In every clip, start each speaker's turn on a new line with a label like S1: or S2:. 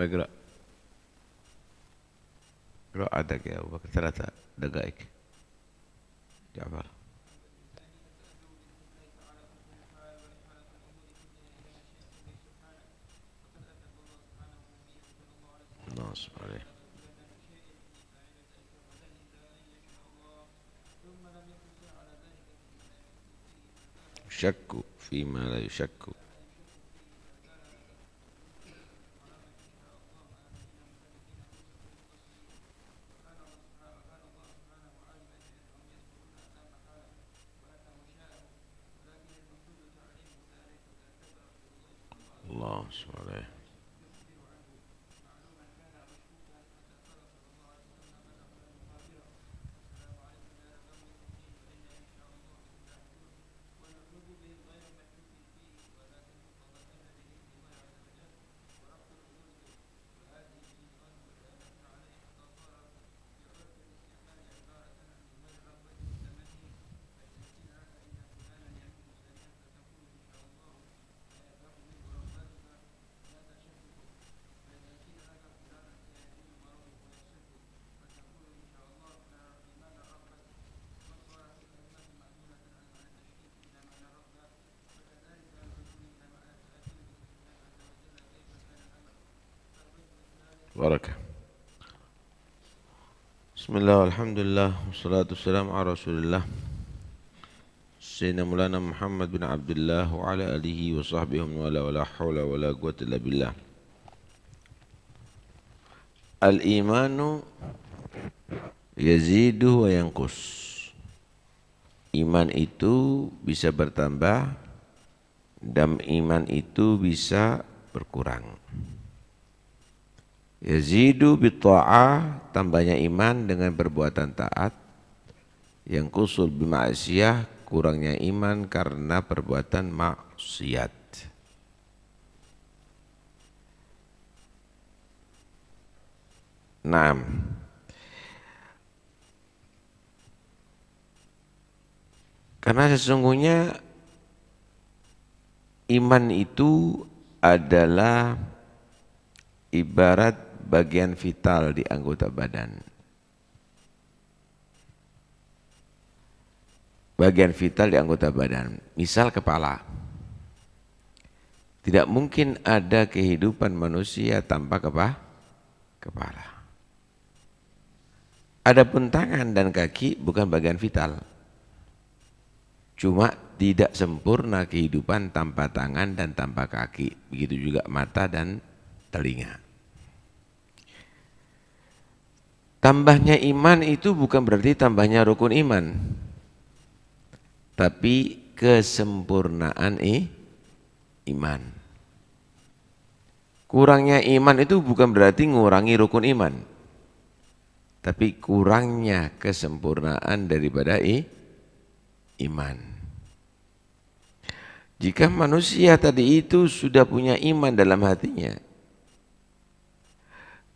S1: بقرأ اقرأ عندك يا أبو بكر ثلاثة دقائق جعفر ناصب عليه شك فيما لا يشك な、それはね。Barakah. Bismillah, alhamdulillah, salatu salam ala Sayyidina Mulana Muhammad bin Abdullah wa ala alihi wa wa la wa la hawla wa la quwata billah Al-imanu yazidu wa Iman itu bisa bertambah dan iman itu bisa berkurang Yazidu bitta'ah tambahnya iman dengan perbuatan taat. Yang kusul bima'asyah kurangnya iman karena perbuatan maksiat. enam Karena sesungguhnya iman itu adalah ibarat bagian vital di anggota badan. Bagian vital di anggota badan, misal kepala. Tidak mungkin ada kehidupan manusia tanpa kepa kepala. Adapun tangan dan kaki bukan bagian vital. Cuma tidak sempurna kehidupan tanpa tangan dan tanpa kaki. Begitu juga mata dan telinga. Tambahnya iman itu bukan berarti tambahnya rukun iman. Tapi kesempurnaan i, iman. Kurangnya iman itu bukan berarti ngurangi rukun iman. Tapi kurangnya kesempurnaan daripada i, iman. Jika manusia tadi itu sudah punya iman dalam hatinya,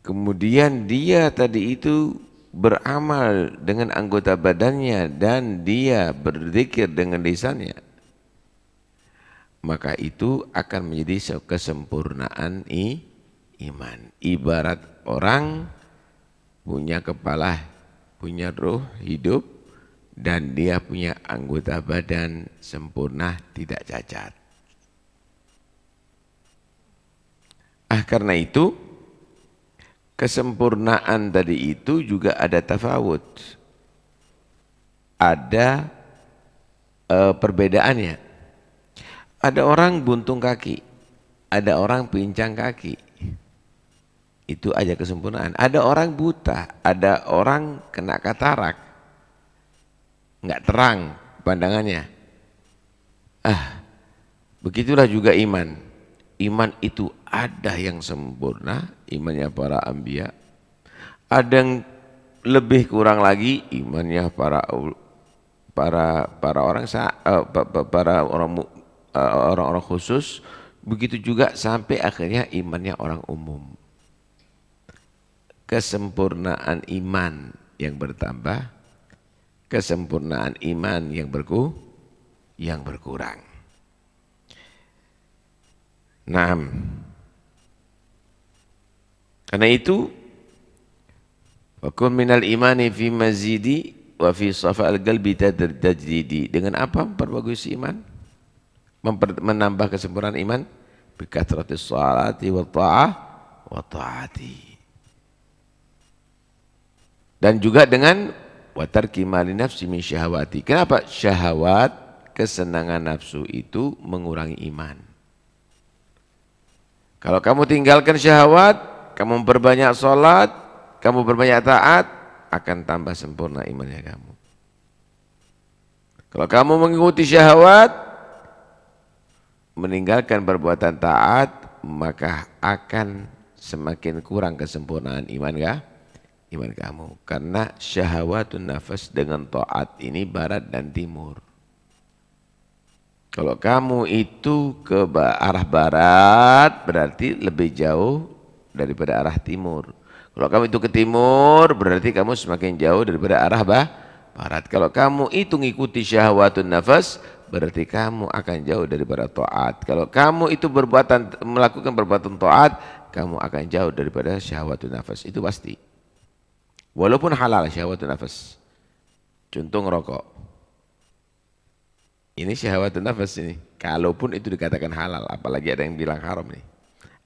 S1: Kemudian dia tadi itu beramal dengan anggota badannya dan dia berzikir dengan lisannya. Maka itu akan menjadi kesempurnaan i, iman. Ibarat orang punya kepala, punya roh hidup, dan dia punya anggota badan sempurna tidak cacat. Ah karena itu kesempurnaan tadi itu juga ada tafawud. Ada e, perbedaannya. Ada orang buntung kaki, ada orang pincang kaki. Itu aja kesempurnaan. Ada orang buta, ada orang kena katarak. nggak terang pandangannya. Ah, begitulah juga iman. Iman itu ada yang sempurna, imannya para ambia. Ada yang lebih kurang lagi imannya para para para orang eh, para orang eh, orang-orang khusus begitu juga sampai akhirnya imannya orang umum kesempurnaan iman yang bertambah kesempurnaan iman yang berku yang berkurang Nah, karena itu Wakun minal imani fi mazidi wa fi safa al galbi tajdidi. Dengan apa memperbagus iman? Memper, menambah kesempurnaan iman bi kathratis salati wa ta'ah wa ta'ati. Dan juga dengan wa tarki mali nafsi min syahawati. Kenapa? syahwat kesenangan nafsu itu mengurangi iman. Kalau kamu tinggalkan syahwat, kamu berbanyak sholat, kamu berbanyak taat, akan tambah sempurna imannya kamu. Kalau kamu mengikuti syahwat, meninggalkan perbuatan taat, maka akan semakin kurang kesempurnaan iman kah? Iman kamu. Karena syahwatun nafas dengan taat ini barat dan timur. Kalau kamu itu ke arah barat berarti lebih jauh daripada arah timur. Kalau kamu itu ke timur, berarti kamu semakin jauh daripada arah bah, barat. Kalau kamu itu ngikuti syahwatun nafas, berarti kamu akan jauh daripada taat. Kalau kamu itu berbuatan melakukan perbuatan taat, kamu akan jauh daripada syahwatun nafas. Itu pasti. Walaupun halal syahwatun nafas. Contoh ngerokok. Ini syahwatun nafas ini. Kalaupun itu dikatakan halal, apalagi ada yang bilang haram nih.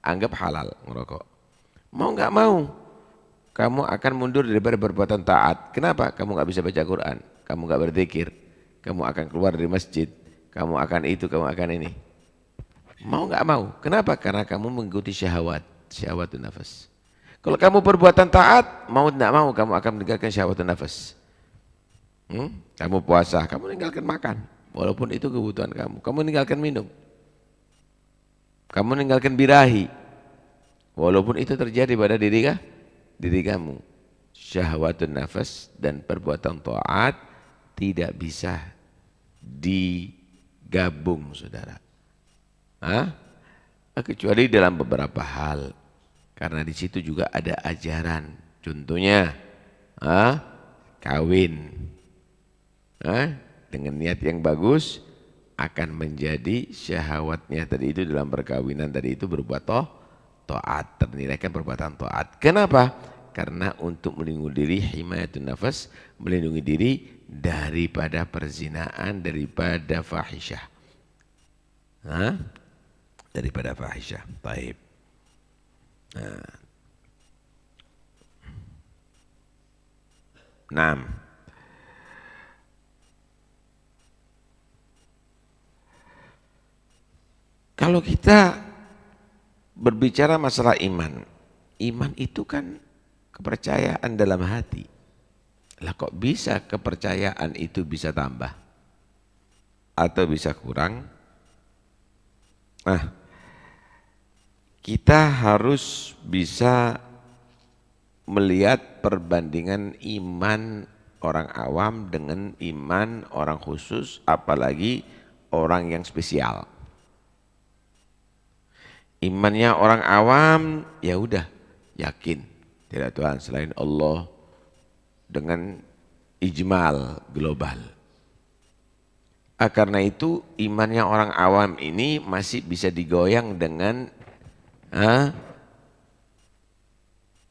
S1: Anggap halal ngerokok Mau nggak mau, kamu akan mundur daripada perbuatan taat. Kenapa? Kamu nggak bisa baca Quran, kamu nggak berzikir, kamu akan keluar dari masjid, kamu akan itu, kamu akan ini. Mau nggak mau? Kenapa? Karena kamu mengikuti syahwat, syahwat nafas. Kalau kamu perbuatan taat, mau tidak mau kamu akan meninggalkan syahwat nafas. Hmm? Kamu puasa, kamu meninggalkan makan, walaupun itu kebutuhan kamu. Kamu meninggalkan minum, kamu meninggalkan birahi, Walaupun itu terjadi pada diri kah? diri kamu. Syahwatun nafas dan perbuatan taat tidak bisa digabung, Saudara. Hah? Nah, kecuali dalam beberapa hal. Karena di situ juga ada ajaran. Contohnya, ah, kawin. Hah? dengan niat yang bagus akan menjadi syahwatnya tadi itu dalam perkawinan tadi itu berbuat toh taat, ternilaikan perbuatan taat. Kenapa? Karena untuk melindungi diri, himayatun nafas, melindungi diri daripada perzinaan, daripada fahisyah. Hah? Daripada fahisyah. Baik. Nah. Enam. Kalau kita berbicara masalah iman, iman itu kan kepercayaan dalam hati. Lah kok bisa kepercayaan itu bisa tambah atau bisa kurang? Nah, kita harus bisa melihat perbandingan iman orang awam dengan iman orang khusus apalagi orang yang spesial. Imannya orang awam ya udah yakin tidak Tuhan selain Allah dengan ijmal global. Ah, karena itu imannya orang awam ini masih bisa digoyang dengan ah,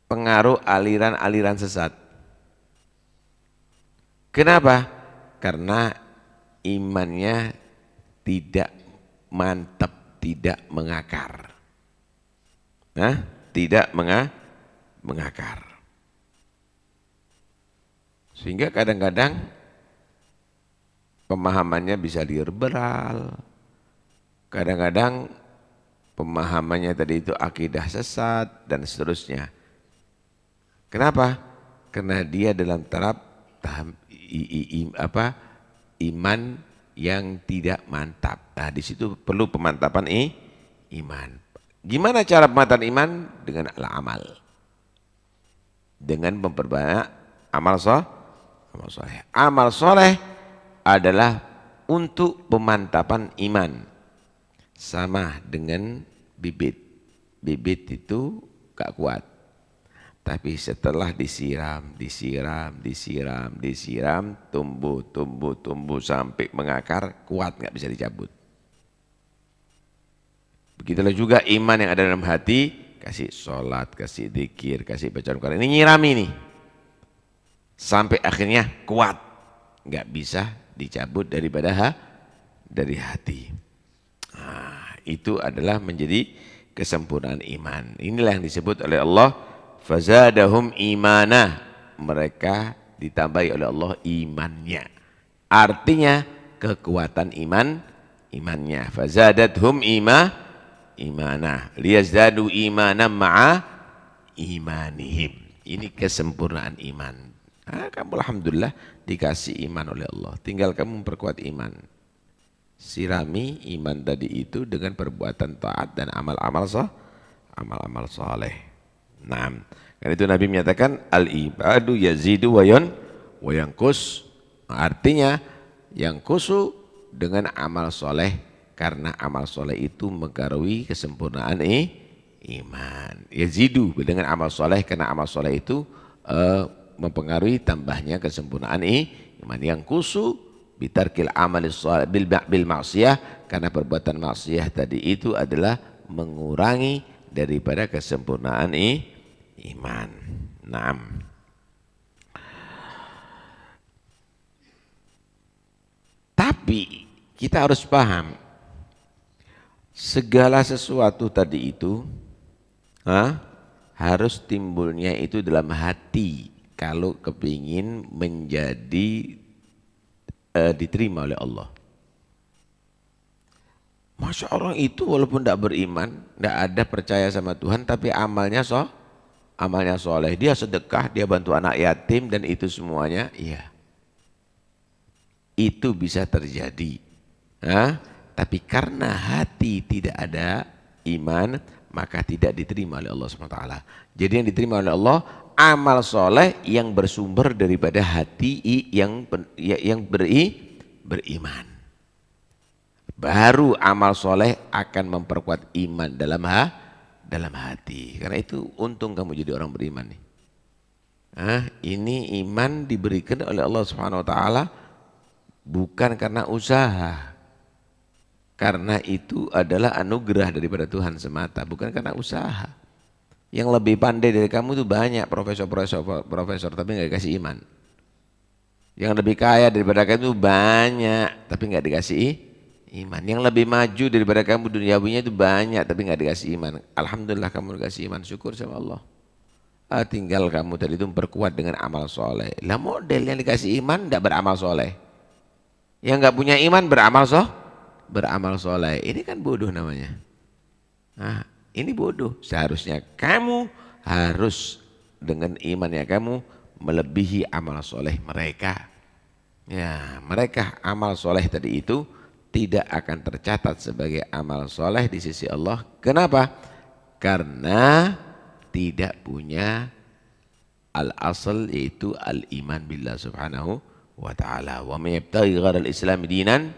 S1: pengaruh aliran-aliran sesat. Kenapa? Karena imannya tidak mantap, tidak mengakar nah, tidak menga, mengakar. Sehingga kadang-kadang pemahamannya bisa liberal, kadang-kadang pemahamannya tadi itu akidah sesat dan seterusnya. Kenapa? Karena dia dalam taraf tahap i, i, i, apa iman yang tidak mantap. Nah, di situ perlu pemantapan i, iman. Gimana cara pematan iman? Dengan amal. Dengan memperbanyak amal soleh. Amal soleh, amal soleh adalah untuk pemantapan iman. Sama dengan bibit. Bibit itu gak kuat. Tapi setelah disiram, disiram, disiram, disiram, tumbuh, tumbuh, tumbuh sampai mengakar, kuat nggak bisa dicabut. Begitulah juga iman yang ada dalam hati, kasih sholat, kasih dikir, kasih bacaan Quran. Ini nyirami nih. Sampai akhirnya kuat. Nggak bisa dicabut daripada ha, dari hati. Nah, itu adalah menjadi kesempurnaan iman. Inilah yang disebut oleh Allah, fazadahum imana. Mereka ditambahi oleh Allah imannya. Artinya kekuatan iman, imannya. Fazadahum imah imanah liyazdadu imanan ma'a imanihim ini kesempurnaan iman nah, kamu Alhamdulillah dikasih iman oleh Allah tinggal kamu memperkuat iman sirami iman tadi itu dengan perbuatan taat dan amal-amal soh amal-amal soleh nah karena itu Nabi menyatakan al-ibadu yazidu wayon wayangkus artinya yang kusu dengan amal soleh karena amal soleh itu menggaruhi kesempurnaan eh, iman. Yazidu dengan amal soleh karena amal soleh itu eh, mempengaruhi tambahnya kesempurnaan eh, iman. Yang kusu bitarkil amal soleh bil, bil maksiyah karena perbuatan maksiyah tadi itu adalah mengurangi daripada kesempurnaan eh, iman. Naam. Tapi kita harus paham segala sesuatu tadi itu ha, harus timbulnya itu dalam hati kalau kepingin menjadi e, diterima oleh Allah. Masya orang itu walaupun tidak beriman, tidak ada percaya sama Tuhan, tapi amalnya so, amalnya soleh. Dia sedekah, dia bantu anak yatim dan itu semuanya, iya. Itu bisa terjadi. Hah? Tapi karena hati tidak ada iman, maka tidak diterima oleh Allah SWT. Jadi yang diterima oleh Allah, amal soleh yang bersumber daripada hati yang ya, yang beri, beriman. Baru amal soleh akan memperkuat iman dalam ha, dalam hati. Karena itu untung kamu jadi orang beriman nih. Ah, ini iman diberikan oleh Allah Subhanahu wa taala bukan karena usaha, karena itu adalah anugerah daripada Tuhan semata, bukan karena usaha. Yang lebih pandai dari kamu itu banyak profesor-profesor, profesor, tapi nggak dikasih iman. Yang lebih kaya daripada kamu itu banyak, tapi nggak dikasih iman. Yang lebih maju daripada kamu duniawinya itu banyak, tapi nggak dikasih iman. Alhamdulillah kamu dikasih iman, syukur sama Allah. Ah, tinggal kamu tadi itu memperkuat dengan amal soleh. Lah model yang dikasih iman tidak beramal soleh. Yang nggak punya iman beramal soleh beramal soleh. Ini kan bodoh namanya. Nah, ini bodoh. Seharusnya kamu harus dengan imannya kamu melebihi amal soleh mereka. Ya, mereka amal soleh tadi itu tidak akan tercatat sebagai amal soleh di sisi Allah. Kenapa? Karena tidak punya al-asal yaitu al-iman billah subhanahu wa ta'ala. Wa mayabtaghi gharal islam dinan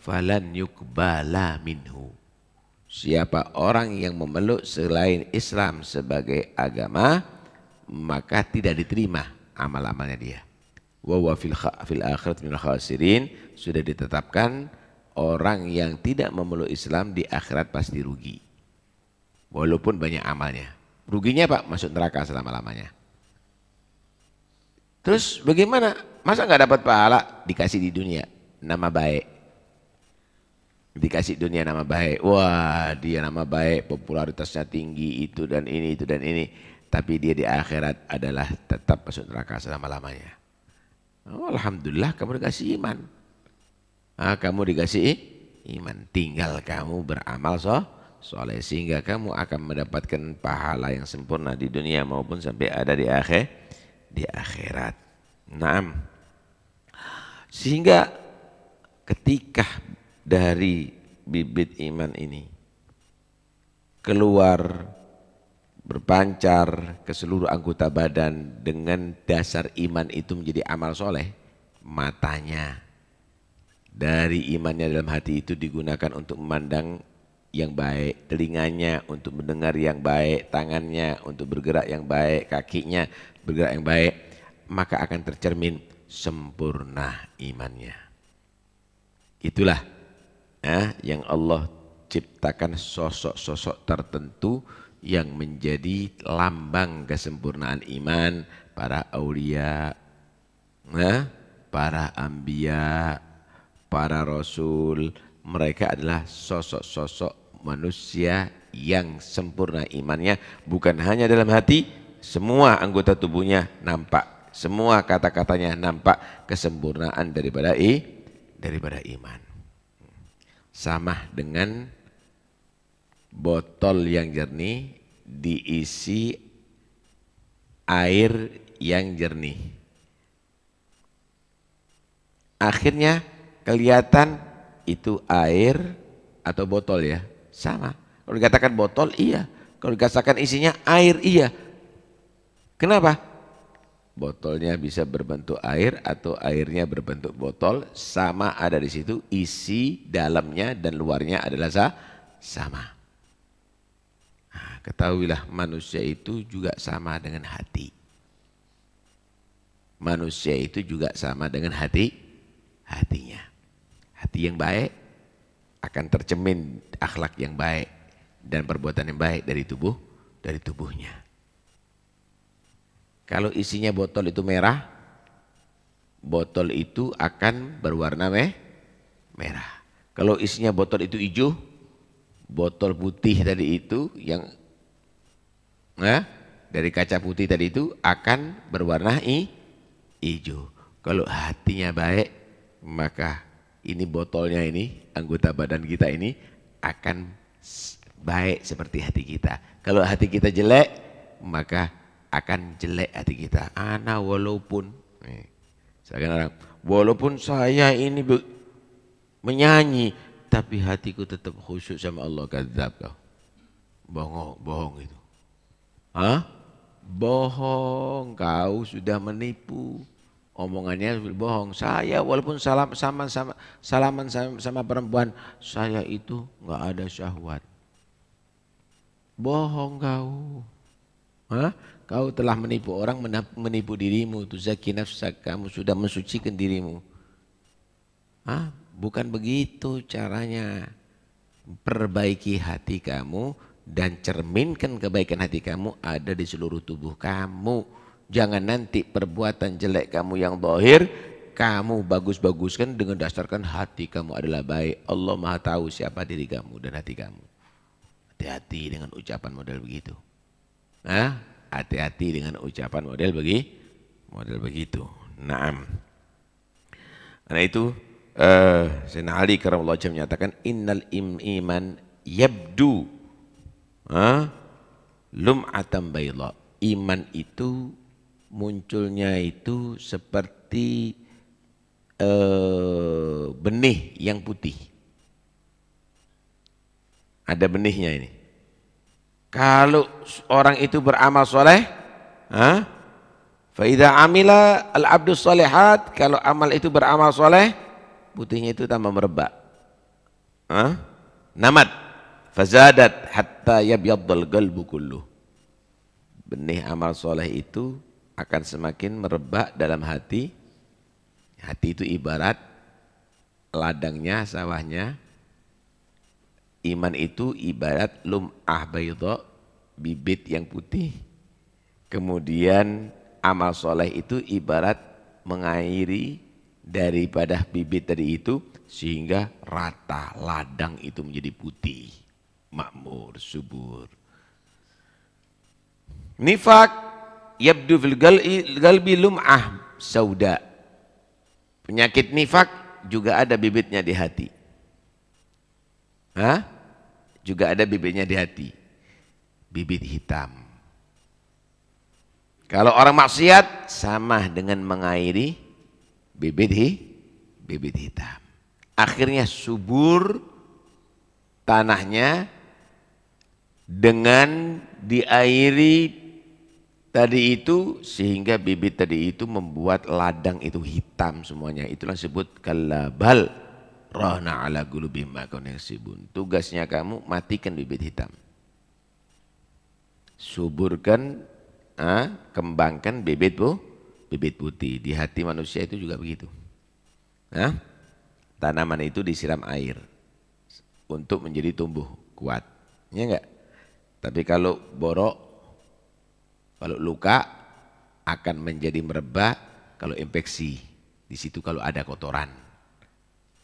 S1: falan yukbala minhu. Siapa orang yang memeluk selain Islam sebagai agama, maka tidak diterima amal-amalnya dia. Wa fil, fil akhirat min khasirin sudah ditetapkan orang yang tidak memeluk Islam di akhirat pasti rugi. Walaupun banyak amalnya. Ruginya Pak masuk neraka selama-lamanya. Terus bagaimana? Masa nggak dapat pahala dikasih di dunia? Nama baik dikasih dunia nama baik. Wah, dia nama baik, popularitasnya tinggi itu dan ini itu dan ini. Tapi dia di akhirat adalah tetap masuk neraka selama-lamanya. Oh, Alhamdulillah kamu dikasih iman. Ah, kamu dikasih iman. Tinggal kamu beramal so, soleh sehingga kamu akan mendapatkan pahala yang sempurna di dunia maupun sampai ada di akhir di akhirat. Naam. Sehingga ketika dari bibit iman ini keluar berpancar ke seluruh anggota badan dengan dasar iman itu menjadi amal soleh matanya dari imannya dalam hati itu digunakan untuk memandang yang baik, telinganya untuk mendengar yang baik, tangannya untuk bergerak yang baik, kakinya bergerak yang baik, maka akan tercermin sempurna imannya. Itulah eh, yang Allah ciptakan sosok-sosok tertentu yang menjadi lambang kesempurnaan iman para aulia, eh, para ambia, para rasul. Mereka adalah sosok-sosok manusia yang sempurna imannya bukan hanya dalam hati, semua anggota tubuhnya nampak, semua kata-katanya nampak kesempurnaan daripada i, daripada iman sama dengan botol yang jernih diisi air yang jernih. Akhirnya kelihatan itu air atau botol ya, sama. Kalau dikatakan botol iya, kalau dikatakan isinya air iya. Kenapa? Botolnya bisa berbentuk air atau airnya berbentuk botol, sama ada di situ isi dalamnya dan luarnya adalah sah, sama. Nah, ketahuilah manusia itu juga sama dengan hati. Manusia itu juga sama dengan hati, hatinya. Hati yang baik akan tercemin akhlak yang baik dan perbuatan yang baik dari tubuh, dari tubuhnya. Kalau isinya botol itu merah, botol itu akan berwarna meh, merah. Kalau isinya botol itu hijau, botol putih tadi itu yang nah, dari kaca putih tadi itu akan berwarna i, hijau. Kalau hatinya baik, maka ini botolnya ini, anggota badan kita ini akan baik seperti hati kita. Kalau hati kita jelek, maka akan jelek hati kita. Ana walaupun, saya eh, seakan orang, walaupun saya ini menyanyi, tapi hatiku tetap khusyuk sama Allah kadzab kau. Bohong, bohong itu. Hah? Bohong, kau sudah menipu. Omongannya bohong. Saya walaupun salam sama sama salaman sama, perempuan, saya itu enggak ada syahwat. Bohong kau. Hah? Kau telah menipu orang, menipu dirimu, tuzaki nafsak, kamu sudah mensucikan dirimu. Ah, bukan begitu caranya. Perbaiki hati kamu dan cerminkan kebaikan hati kamu ada di seluruh tubuh kamu. Jangan nanti perbuatan jelek kamu yang bohir, kamu bagus-baguskan dengan dasarkan hati kamu adalah baik. Allah maha tahu siapa diri kamu dan hati kamu. Hati-hati dengan ucapan model begitu. Nah, hati-hati dengan ucapan model bagi model begitu. Naam. Karena itu eh uh, Sayyidina Ali karamallahu menyatakan innal im iman yabdu huh? Eh, lum'atan bayla. Iman itu munculnya itu seperti uh, benih yang putih. Ada benihnya ini. Kalau orang itu beramal soleh, Faida amila al abdus solehat, kalau amal itu beramal soleh, putihnya itu tambah merebak. Namat, fazadat hatta yabyadul galbu kullu. Benih amal soleh itu akan semakin merebak dalam hati. Hati itu ibarat ladangnya, sawahnya, Iman itu ibarat lum'ah baydha, bibit yang putih. Kemudian amal soleh itu ibarat mengairi daripada bibit tadi itu sehingga rata ladang itu menjadi putih, makmur, subur. Nifak yabdu fil galbi lum'ah sauda. Penyakit nifak juga ada bibitnya di hati. Hah? Juga ada bibitnya di hati. Bibit hitam. Kalau orang maksiat sama dengan mengairi bibit hi, bibit hitam. Akhirnya subur tanahnya dengan diairi tadi itu sehingga bibit tadi itu membuat ladang itu hitam semuanya. Itulah disebut kalabal. Rohna ala gulubim sibun. Tugasnya kamu matikan bibit hitam. Suburkan, ah, kembangkan bibit bu, bibit putih. Di hati manusia itu juga begitu. Nah, tanaman itu disiram air untuk menjadi tumbuh kuat. Ya enggak? Tapi kalau borok, kalau luka akan menjadi merebak kalau infeksi. Di situ kalau ada kotoran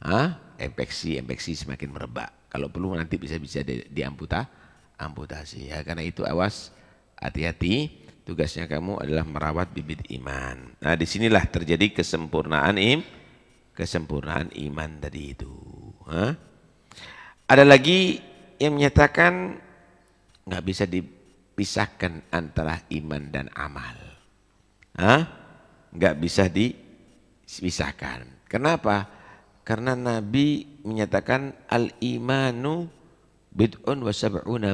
S1: ah Infeksi, infeksi semakin merebak. Kalau perlu nanti bisa bisa di, diamputa, amputasi. Ya, karena itu awas, hati-hati. Tugasnya kamu adalah merawat bibit iman. Nah, disinilah terjadi kesempurnaan im, kesempurnaan iman tadi itu. Hah? Ada lagi yang menyatakan nggak bisa dipisahkan antara iman dan amal. Hah? Nggak bisa dipisahkan. Kenapa? Karena Nabi menyatakan al-imanu bid'un wa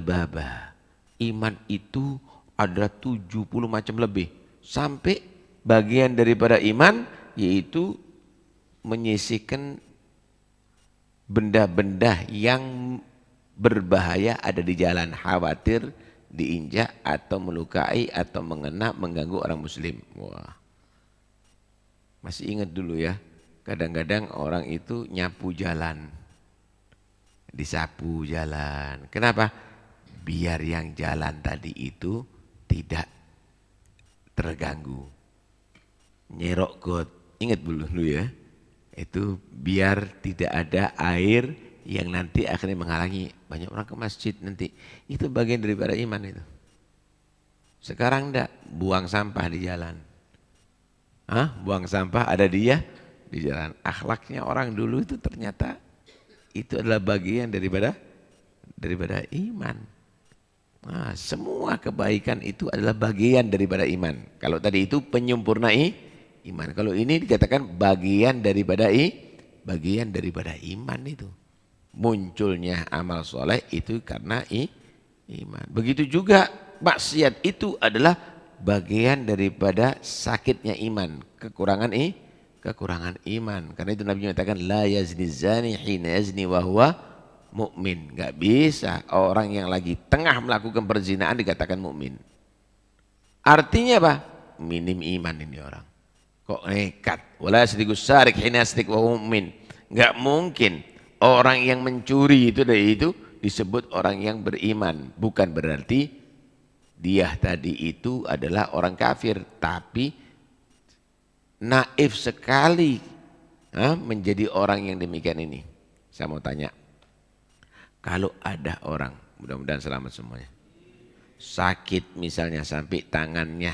S1: baba. Iman itu adalah 70 macam lebih. Sampai bagian daripada iman yaitu menyisihkan benda-benda yang berbahaya ada di jalan khawatir diinjak atau melukai atau mengena mengganggu orang muslim wah masih ingat dulu ya kadang-kadang orang itu nyapu jalan disapu jalan kenapa biar yang jalan tadi itu tidak terganggu nyerok got ingat dulu ya itu biar tidak ada air yang nanti akhirnya menghalangi banyak orang ke masjid nanti itu bagian daripada iman itu sekarang ndak buang sampah di jalan Hah? buang sampah ada dia ya? di jalan. Akhlaknya orang dulu itu ternyata itu adalah bagian daripada daripada iman. Nah, semua kebaikan itu adalah bagian daripada iman. Kalau tadi itu penyempurnai iman. Kalau ini dikatakan bagian daripada i, bagian daripada iman itu. Munculnya amal soleh itu karena i, iman. Begitu juga maksiat itu adalah bagian daripada sakitnya iman, kekurangan i, kekurangan iman. Karena itu Nabi mengatakan la yazni zani hina yazni wa huwa mukmin. Enggak bisa orang yang lagi tengah melakukan perzinaan dikatakan mukmin. Artinya apa? Minim iman ini orang. Kok nekat? Wala yasdiqus sarik hina yasdiq wa mukmin. Enggak mungkin orang yang mencuri itu dari itu disebut orang yang beriman. Bukan berarti dia tadi itu adalah orang kafir, tapi naif sekali ha, menjadi orang yang demikian ini. Saya mau tanya, kalau ada orang, mudah-mudahan selamat semuanya, sakit misalnya sampai tangannya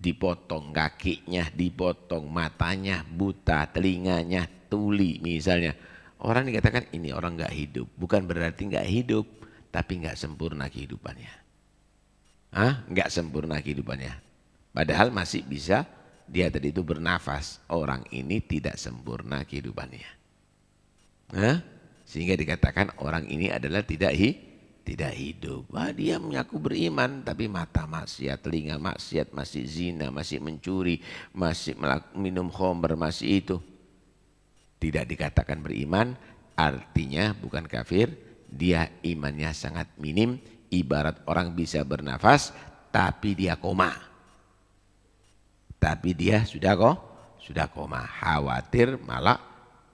S1: dipotong, kakinya dipotong, matanya buta, telinganya tuli misalnya. Orang dikatakan ini orang nggak hidup, bukan berarti nggak hidup, tapi nggak sempurna kehidupannya. ah Nggak sempurna kehidupannya Padahal masih bisa dia tadi itu bernafas. Orang ini tidak sempurna kehidupannya. Nah, sehingga dikatakan orang ini adalah tidak hi, tidak hidup. Wah, dia mengaku beriman tapi mata maksiat, telinga maksiat, masih zina, masih mencuri, masih minum homer, masih itu. Tidak dikatakan beriman artinya bukan kafir, dia imannya sangat minim, ibarat orang bisa bernafas tapi dia koma tapi dia sudah kok, sudah koma. Khawatir malah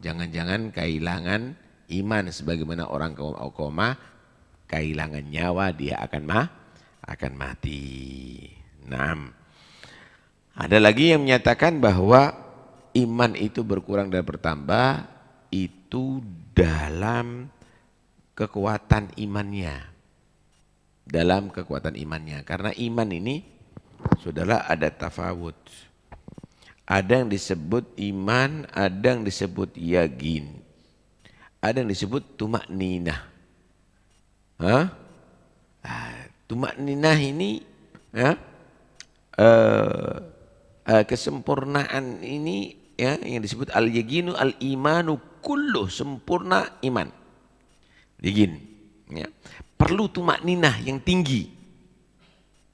S1: jangan-jangan kehilangan iman sebagaimana orang koma kehilangan nyawa dia akan mah akan mati. Enam. Ada lagi yang menyatakan bahwa iman itu berkurang dan bertambah itu dalam kekuatan imannya. Dalam kekuatan imannya. Karena iman ini Saudara ada tafawud. Ada yang disebut iman, ada yang disebut yakin. Ada yang disebut tumak ninah. Hah? Ah, tumak ninah ini ya, uh, kesempurnaan ini ya yang disebut al yaginu al imanu kullu sempurna iman yakin. ya perlu tumak ninah yang tinggi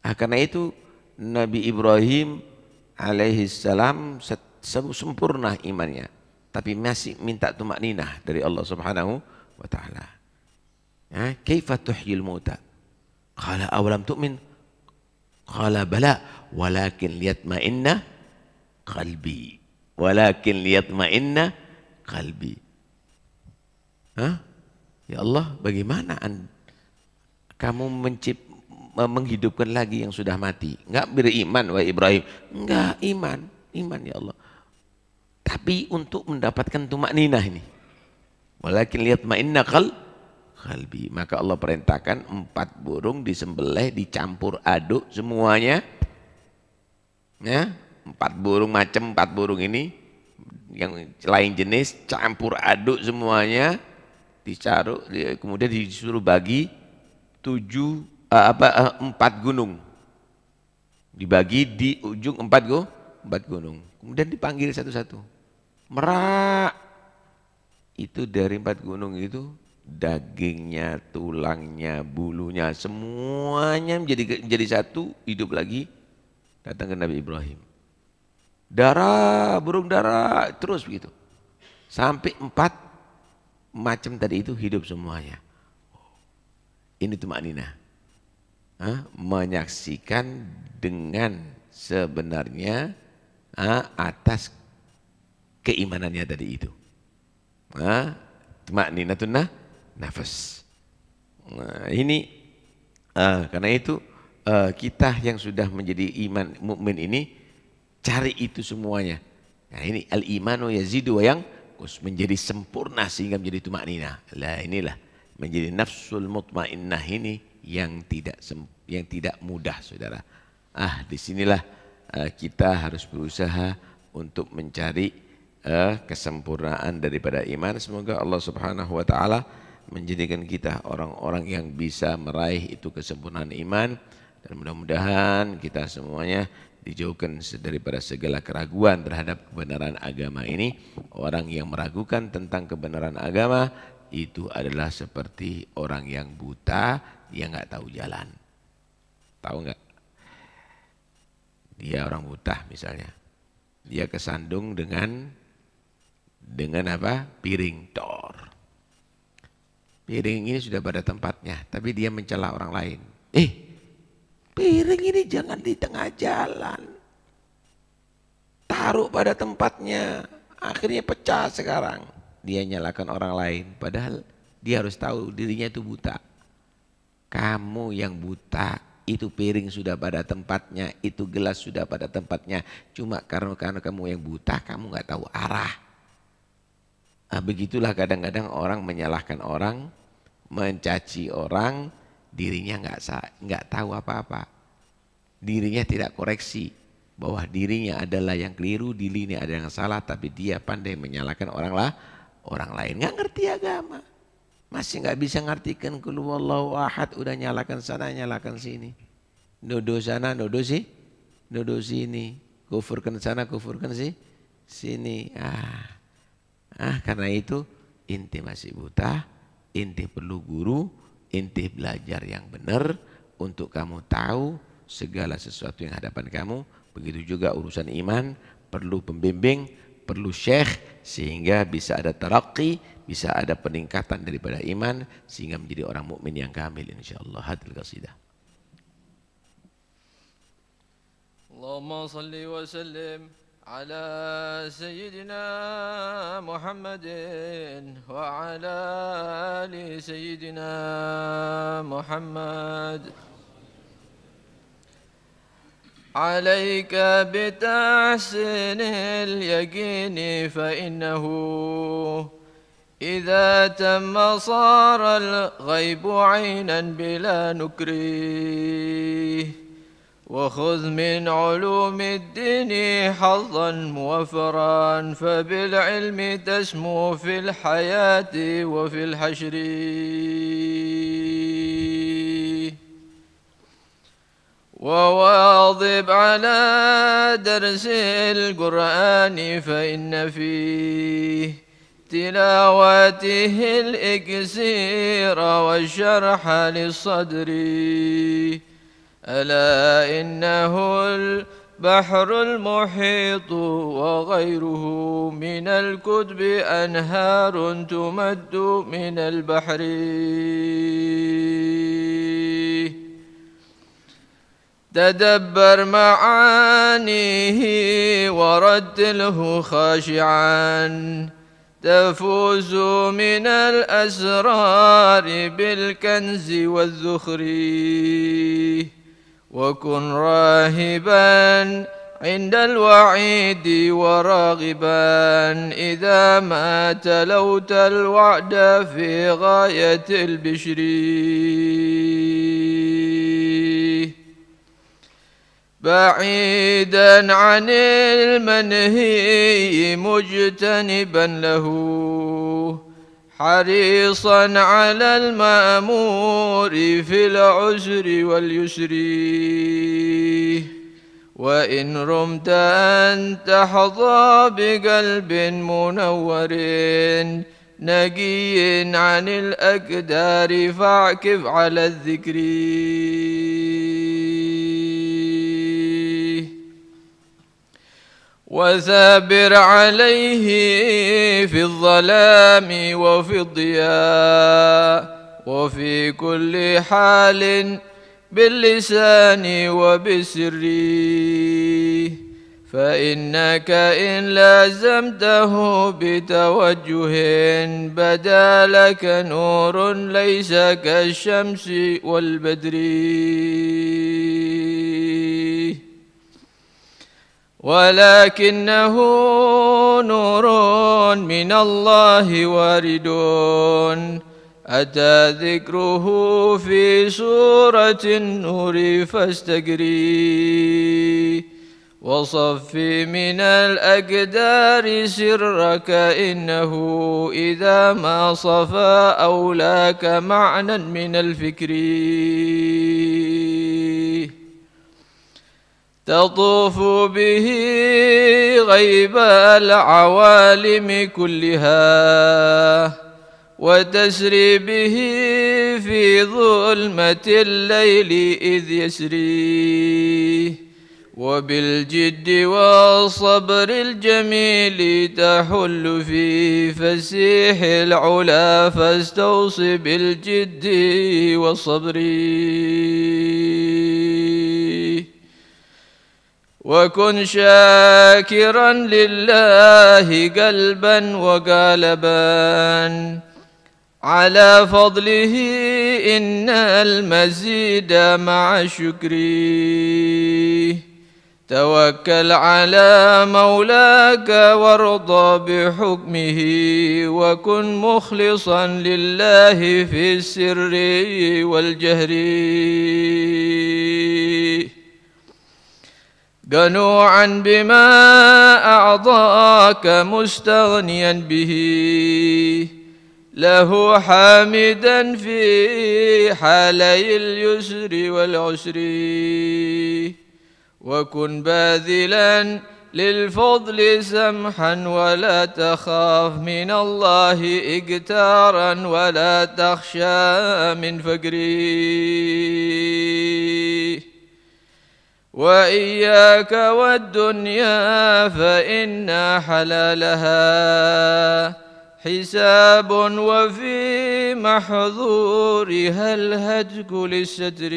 S1: Ah karena itu Nabi Ibrahim alaihissalam sempurna imannya tapi masih minta tumak ninah dari Allah subhanahu wa ta'ala ya, kaifa tuhyil muta qala awalam tu'min qala bala walakin liyatma'inna qalbi walakin liyatma'inna qalbi Hah? ya Allah bagaimana an kamu mencip menghidupkan lagi yang sudah mati. Enggak beriman wahai Ibrahim. Enggak iman, iman ya Allah. Tapi untuk mendapatkan tumak ninah ini. Walakin lihat ma'inna kal halbi Maka Allah perintahkan empat burung disembelih, dicampur aduk semuanya. Ya, empat burung macam empat burung ini yang lain jenis campur aduk semuanya dicaruk kemudian disuruh bagi tujuh Eh, apa eh, empat gunung dibagi di ujung empat go empat gunung kemudian dipanggil satu-satu merak itu dari empat gunung itu dagingnya tulangnya bulunya semuanya menjadi menjadi satu hidup lagi datang ke Nabi Ibrahim darah burung darah terus begitu sampai empat macam tadi itu hidup semuanya ini tuh maknina ha, menyaksikan dengan sebenarnya ha, atas keimanannya tadi itu. Ha, makninatun nah, nafas. Nah, ini uh, karena itu kita yang sudah menjadi iman mukmin ini cari itu semuanya. Nah, ini al imanu yazidu yang menjadi sempurna sehingga menjadi nina. Lah inilah menjadi nafsul mutmainnah ini yang tidak yang tidak mudah, saudara. Ah, disinilah uh, eh, kita harus berusaha untuk mencari uh, kesempurnaan daripada iman. Semoga Allah Subhanahu Wa Taala menjadikan kita orang-orang yang bisa meraih itu kesempurnaan iman dan mudah-mudahan kita semuanya dijauhkan daripada segala keraguan terhadap kebenaran agama ini. Orang yang meragukan tentang kebenaran agama itu adalah seperti orang yang buta dia nggak tahu jalan. Tahu nggak? Dia orang buta misalnya. Dia kesandung dengan dengan apa? Piring tor. Piring ini sudah pada tempatnya, tapi dia mencela orang lain. Eh, piring ini jangan di tengah jalan. Taruh pada tempatnya. Akhirnya pecah sekarang. Dia nyalakan orang lain, padahal dia harus tahu dirinya itu buta. Kamu yang buta, itu piring sudah pada tempatnya, itu gelas sudah pada tempatnya. Cuma karena, karena kamu yang buta, kamu nggak tahu arah. Nah, begitulah kadang-kadang orang menyalahkan orang, mencaci orang, dirinya nggak nggak tahu apa-apa. Dirinya tidak koreksi bahwa dirinya adalah yang keliru, dirinya ada yang salah, tapi dia pandai menyalahkan orang lah, orang lain nggak ngerti agama. Masih nggak bisa ngartikan kulu wallahu ahad udah nyalakan sana nyalakan sini. nuduh sana nuduh sih, nuduh sini. Kufurkan sana kufurkan sih, sini. Ah. ah karena itu inti masih buta, inti perlu guru, inti belajar yang benar untuk kamu tahu segala sesuatu yang hadapan kamu. Begitu juga urusan iman perlu pembimbing, perlu syekh sehingga bisa ada terakhir bisa ada peningkatan daripada iman sehingga menjadi orang mukmin yang kamil insyaallah hadil qasidah
S2: Allahumma salli wa sallim عليك بتحسين اليقين فإنه إذا تم صار الغيب عينا بلا نكريه وخذ من علوم الدين حظا موفرا فبالعلم تسمو في الحياة وفي الحشر وواظب على درس القرآن فإن فيه تلاوته الإكسير والشرح لصدري ألا إنه البحر المحيط وغيره من الكتب أنهار تمد من البحر تدبر معانيه ورتله خاشعاً تفوز من الأسرار بالكنز والذخر وكن راهبا عند الوعيد وراغبا إذا ما تلوت الوعد في غاية البشر بعيدا عن المنهي مجتنبا له حريصا على المامور في العسر واليسر وان رمت ان تحظى بقلب منور نقي عن الاقدار فاعكف على الذكر وثابر عليه في الظلام وفي الضياء وفي كل حال باللسان وبسر فإنك إن لازمته بتوجه بدا لك نور ليس كالشمس والبدر ولكنه نور من الله وارد أتى ذكره في سورة النور فاستقري وصف من الأقدار سرك إنه إذا ما صفى أولاك معنى من الفكر تطوف به غيب العوالم كلها وتسري به في ظلمة الليل إذ يسري وبالجد والصبر الجميل تحل في فسيح العلا فاستوص بالجد والصبر وكن شاكرا لله قلبا وقالبا على فضله إن المزيد مع شكري توكل على مولاك وارضى بحكمه وكن مخلصا لله في السر والجهر قنوعا بما أعطاك مستغنيا به له حامدا في حالي اليسر والعسر وكن باذلا للفضل سمحا ولا تخاف من الله اقتارا ولا تخشى من فقره وإياك والدنيا فإن حلالها حساب وفي محظورها الهجك للستر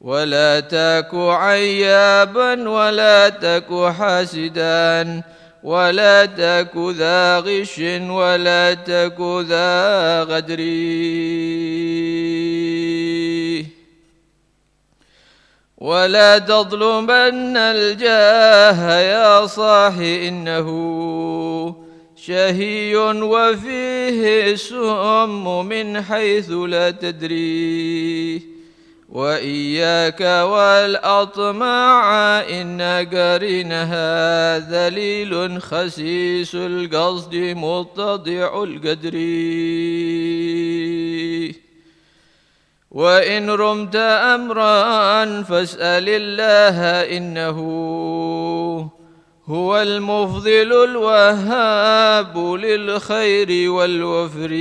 S2: ولا تك عيابا ولا تك حاسدا ولا تك ذا غش ولا تك ذا غدري ولا تظلمن الجاه يا صاحي إنه شهي وفيه السم من حيث لا تدري وإياك والأطماع إن قرنها ذليل خسيس القصد متضع القدر وإن رمت أمرا فاسأل الله إنه هو المفضل الوهاب للخير والوفر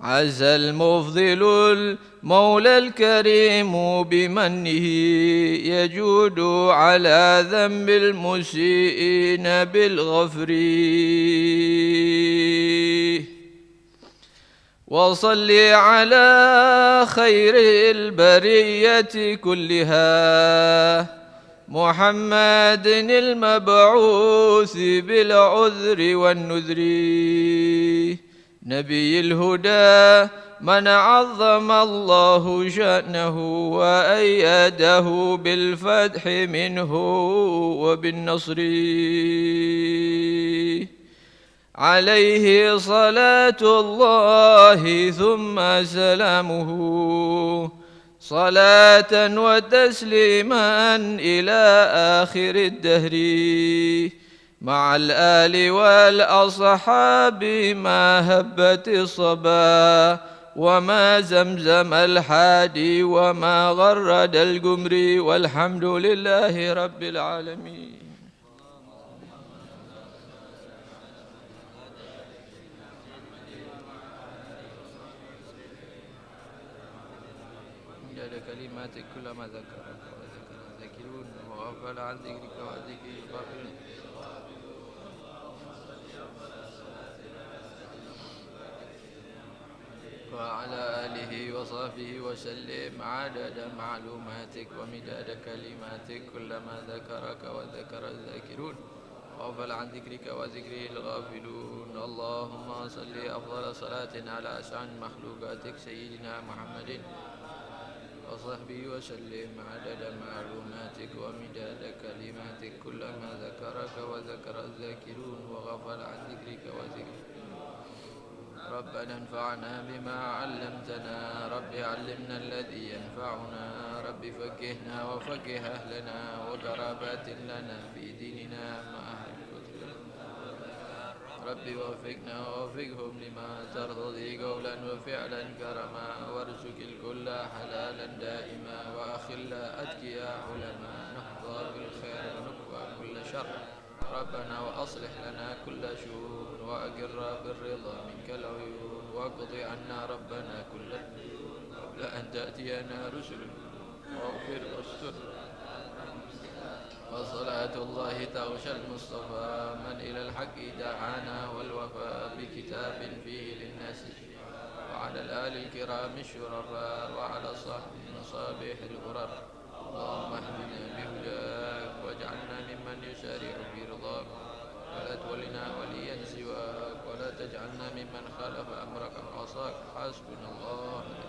S2: عز المفضل المولى الكريم بمنه يجود على ذنب المسيئين بالغفر وصل على خير البرية كلها محمد المبعوث بالعذر والنذر نبي الهدى من عظم الله شأنه وأيده بالفتح منه وبالنصر عليه صلاة الله ثم سلامه صلاة وتسليما إلى آخر الدهر مع الآل والأصحاب ما هبت الصبا وما زمزم الحادي وما غرد القمر والحمد لله رب العالمين عن ذكرك وهديك الغافلين وعلى آله وصحبه وسلم عدد معلوماتك ومداد كلماتك كلما ذكرك وذكر الذاكرون وغفل عن ذكرك وذكره الغافلون اللهم صل أفضل صلاة على أسعد مخلوقاتك سيدنا محمد وصحبه وسلم عدد معلوماتك ومداد كلماتك كلما ذكرك وذكر الذاكرون وغفل عن ذكرك وذكر ربنا انفعنا بما علمتنا رب علمنا الذي ينفعنا رب فكهنا وفكه أهلنا وقرابات لنا في ديننا ما أهلنا ربي وفقنا ووفقهم لما ترتضي قولا وفعلا كرما وارزق الكل حلالا دائما وأخلا اتقيا علما نحظى بالخير ونكفى كل شر ربنا وأصلح لنا كل شؤون وأقر بالرضا منك العيون واقض عنا ربنا كل الديون قبل أن تأتينا رسل واغفر واستر وصلاة الله تغشى المصطفى من إلى الحق دعانا والوفاء بكتاب فيه للناس وعلى الآل الكرام الشرفاء وعلى صحب مصابيح الغرر اللهم اهدنا بهداك واجعلنا ممن يسارع في رضاك ولا تولنا وليا سواك ولا تجعلنا ممن خالف أمرك وعصاك حسبنا الله